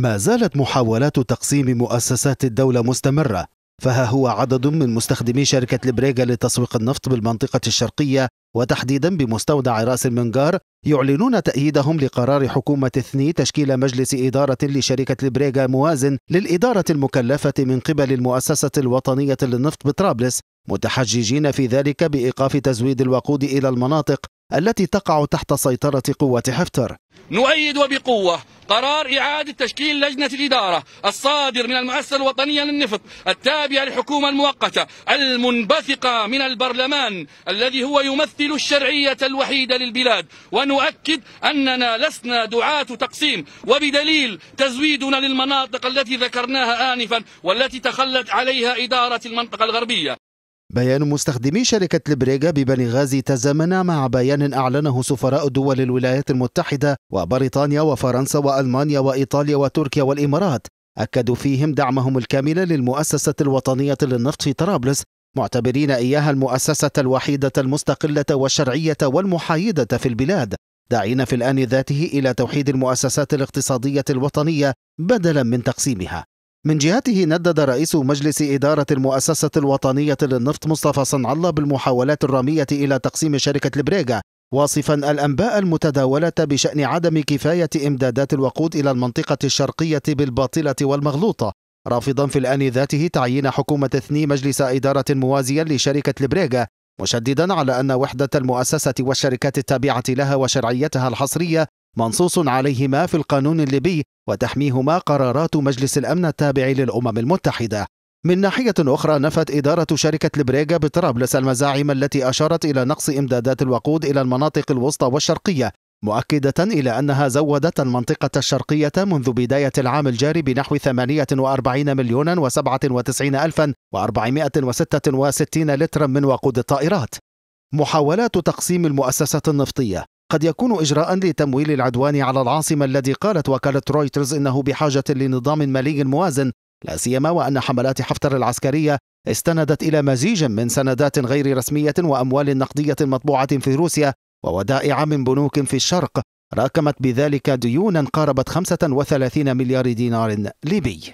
ما زالت محاولات تقسيم مؤسسات الدولة مستمرة فها هو عدد من مستخدمي شركة البريغا لتسويق النفط بالمنطقة الشرقية وتحديدا بمستودع راس المنجار يعلنون تأييدهم لقرار حكومة اثني تشكيل مجلس إدارة لشركة البريغا موازن للإدارة المكلفة من قبل المؤسسة الوطنية للنفط بطرابلس متحججين في ذلك بإيقاف تزويد الوقود إلى المناطق التي تقع تحت سيطرة قوة حفتر نؤيد وبقوة قرار إعادة تشكيل لجنة الإدارة الصادر من المؤسسة الوطنية للنفط التابعة للحكومة المؤقتة المنبثقة من البرلمان الذي هو يمثل نمثل الشرعية الوحيدة للبلاد ونؤكد أننا لسنا دعاة تقسيم وبدليل تزويدنا للمناطق التي ذكرناها آنفا والتي تخلت عليها إدارة المنطقة الغربية بيان مستخدمي شركة البريغا ببني غازي تزامن مع بيان أعلنه سفراء دول الولايات المتحدة وبريطانيا وفرنسا وألمانيا وإيطاليا وتركيا والإمارات أكدوا فيهم دعمهم الكامل للمؤسسة الوطنية للنفط في طرابلس معتبرين إياها المؤسسة الوحيدة المستقلة والشرعية والمحايدة في البلاد داعين في الآن ذاته إلى توحيد المؤسسات الاقتصادية الوطنية بدلا من تقسيمها من جهته ندد رئيس مجلس إدارة المؤسسة الوطنية للنفط مصطفى صنع الله بالمحاولات الرامية إلى تقسيم شركة البريغا واصفا الأنباء المتداولة بشأن عدم كفاية إمدادات الوقود إلى المنطقة الشرقية بالباطلة والمغلوطة رافضا في الآن ذاته تعيين حكومة اثني مجلس إدارة موازيا لشركة البريغا مشددا على أن وحدة المؤسسة والشركات التابعة لها وشرعيتها الحصرية منصوص عليهما في القانون الليبي وتحميهما قرارات مجلس الأمن التابع للأمم المتحدة من ناحية أخرى نفت إدارة شركة البريغا بطرابلس المزاعم التي أشارت إلى نقص إمدادات الوقود إلى المناطق الوسطى والشرقية مؤكدة إلى أنها زودت المنطقة الشرقية منذ بداية العام الجاري بنحو 48 مليون و97 ألفا و466 لترا من وقود الطائرات محاولات تقسيم المؤسسة النفطية قد يكون إجراء لتمويل العدوان على العاصمة الذي قالت وكالة رويترز إنه بحاجة لنظام مالي موازن لا سيما وأن حملات حفتر العسكرية استندت إلى مزيج من سندات غير رسمية وأموال نقدية مطبوعة في روسيا وودائع من بنوك في الشرق راكمت بذلك ديونا قاربت 35 مليار دينار ليبي